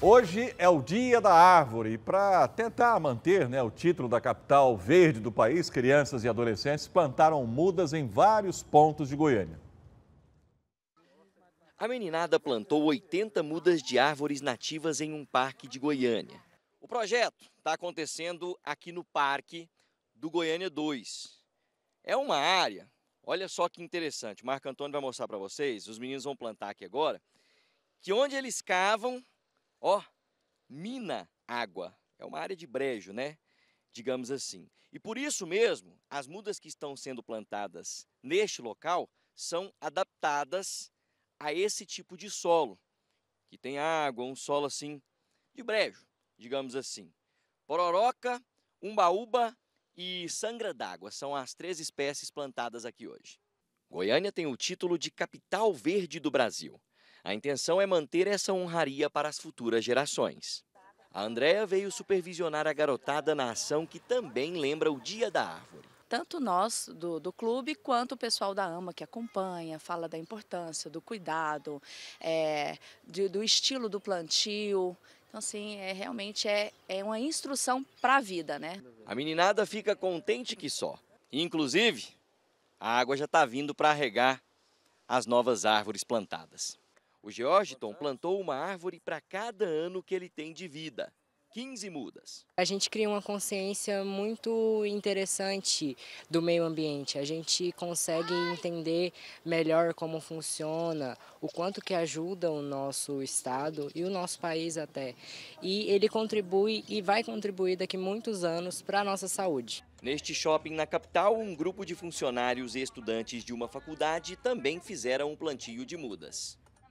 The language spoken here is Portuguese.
Hoje é o Dia da Árvore e para tentar manter né, o título da capital verde do país, crianças e adolescentes plantaram mudas em vários pontos de Goiânia. A meninada plantou 80 mudas de árvores nativas em um parque de Goiânia. O projeto está acontecendo aqui no parque do Goiânia 2. É uma área, olha só que interessante, o Marco Antônio vai mostrar para vocês, os meninos vão plantar aqui agora, que onde eles cavam Ó, mina água. É uma área de brejo, né? Digamos assim. E por isso mesmo, as mudas que estão sendo plantadas neste local são adaptadas a esse tipo de solo, que tem água, um solo assim de brejo, digamos assim. Pororoca, umbaúba e sangra d'água são as três espécies plantadas aqui hoje. Goiânia tem o título de capital verde do Brasil. A intenção é manter essa honraria para as futuras gerações. A Andrea veio supervisionar a garotada na ação que também lembra o Dia da Árvore. Tanto nós do, do clube quanto o pessoal da AMA que acompanha, fala da importância, do cuidado, é, de, do estilo do plantio, então, assim, é, realmente é, é uma instrução para a vida, né? A meninada fica contente que só. Inclusive, a água já está vindo para regar as novas árvores plantadas. O Georgeton plantou uma árvore para cada ano que ele tem de vida. 15 mudas. A gente cria uma consciência muito interessante do meio ambiente. A gente consegue entender melhor como funciona, o quanto que ajuda o nosso estado e o nosso país até. E ele contribui e vai contribuir daqui muitos anos para a nossa saúde. Neste shopping na capital, um grupo de funcionários e estudantes de uma faculdade também fizeram um plantio de mudas.